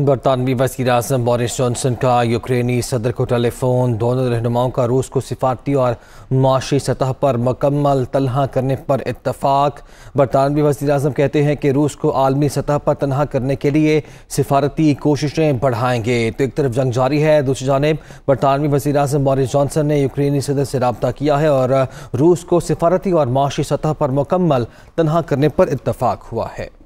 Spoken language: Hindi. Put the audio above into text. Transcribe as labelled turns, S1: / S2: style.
S1: बरतानवी वजीर अजम बोरिस जॉनसन का यूक्रेनी सदर को टेलीफोन दोनों रहनुमाओं का रूस को सिफारती और माशी सतह पर मकम्मल तनहा करने पर इतफाक बरतानवी वजीर अजम कहते हैं कि रूस को आलमी सतह पर तनहा करने के लिए सिफारती कोशिशें बढ़ाएंगे तो एक तरफ जंग जारी है दूसरी जानब बरतानवी वजी अजम बोरिस जॉनसन ने यूक्रेनी सदर से रबता किया है और रूस को सिफारती और माशी सतह पर मुकम्मल तनहा करने पर इतफाक हुआ है